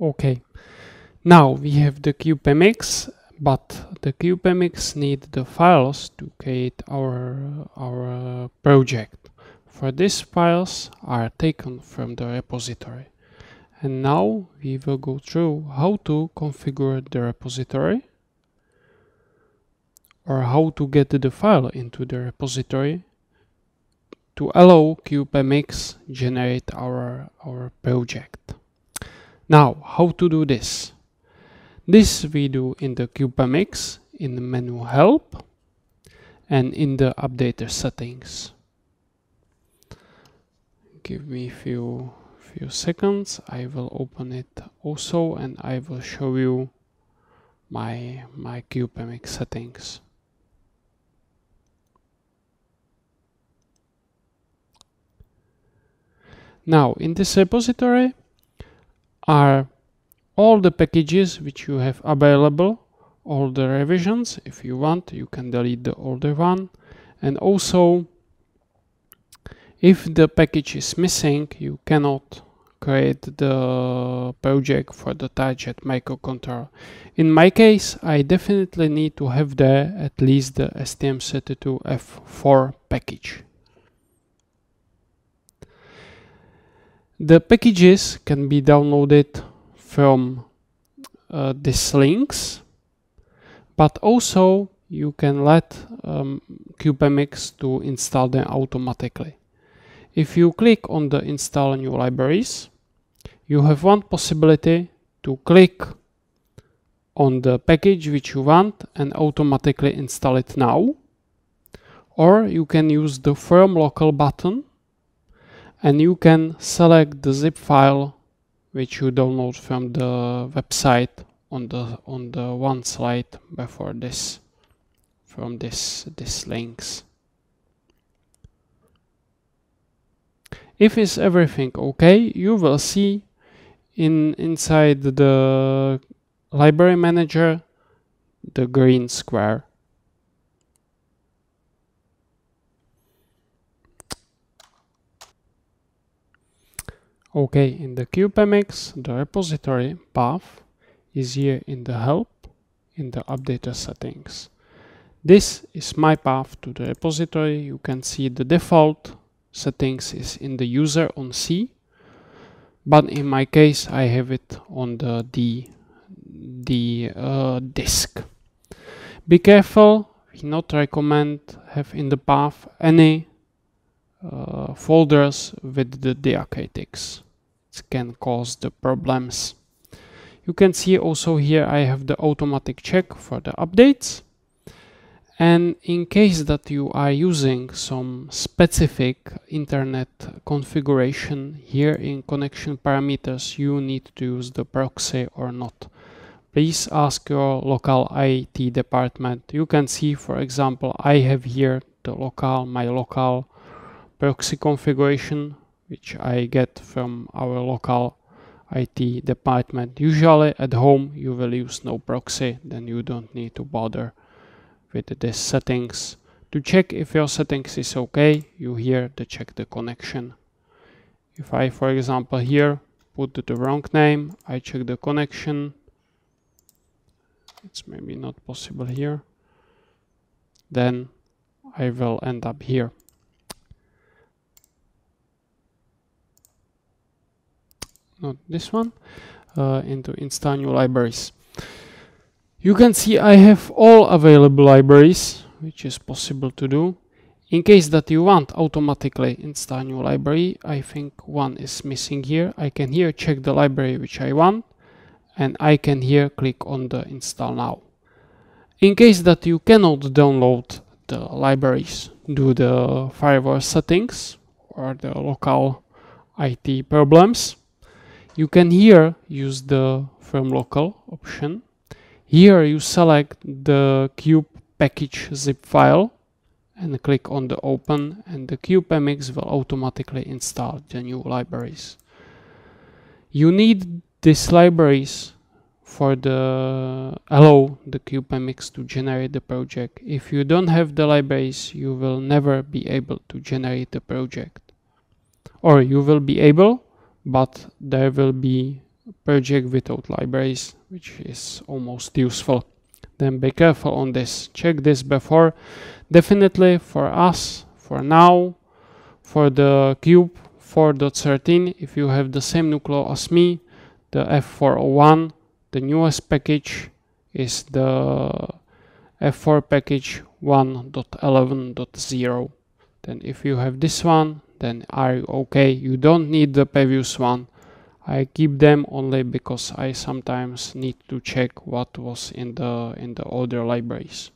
Okay. Now we have the CubeMX, but the CubeMX need the files to create our, our project. For these files are taken from the repository. And now we will go through how to configure the repository or how to get the file into the repository to allow CubeMX generate our, our project. Now, how to do this? This we do in the CubeMX, in the menu help, and in the updater settings. Give me few few seconds. I will open it also, and I will show you my my CubeMX settings. Now, in this repository, are all the packages which you have available, all the revisions. If you want, you can delete the older one. And also, if the package is missing, you cannot create the project for the target microcontroller. In my case, I definitely need to have there at least the STM32F4 package. The packages can be downloaded from uh, these links, but also you can let um, Cubemix to install them automatically. If you click on the install new libraries, you have one possibility to click on the package which you want and automatically install it now. Or you can use the firm local button and you can select the zip file which you download from the website on the on the one slide before this from this this links if is everything okay you will see in inside the library manager the green square Okay, in the CubeMX, the repository path is here in the help in the updater settings. This is my path to the repository. You can see the default settings is in the user on C, but in my case, I have it on the D, the uh, disk. Be careful, we not recommend have in the path any uh, folders with the diacritics. It can cause the problems. You can see also here I have the automatic check for the updates. And in case that you are using some specific internet configuration here in connection parameters, you need to use the proxy or not. Please ask your local IT department. You can see, for example, I have here the local, my local proxy configuration, which I get from our local IT department. Usually at home you will use no proxy, then you don't need to bother with these settings. To check if your settings is okay, you here the check the connection. If I, for example, here put the wrong name, I check the connection. It's maybe not possible here. Then I will end up here. not this one, uh, install new libraries. You can see I have all available libraries, which is possible to do. In case that you want automatically install new library, I think one is missing here. I can here check the library which I want and I can here click on the install now. In case that you cannot download the libraries, do the firewall settings or the local IT problems you can here use the from local option. Here you select the cube package zip file and click on the open and the CubeMX will automatically install the new libraries. You need these libraries for the allow the CubeMX to generate the project. If you don't have the libraries, you will never be able to generate the project. Or you will be able, but there will be project without libraries which is almost useful then be careful on this check this before definitely for us for now for the cube 4.13 if you have the same nucleo as me the f401 the newest package is the f4 package 1.11.0 then if you have this one then are okay you don't need the previous one I keep them only because I sometimes need to check what was in the in the older libraries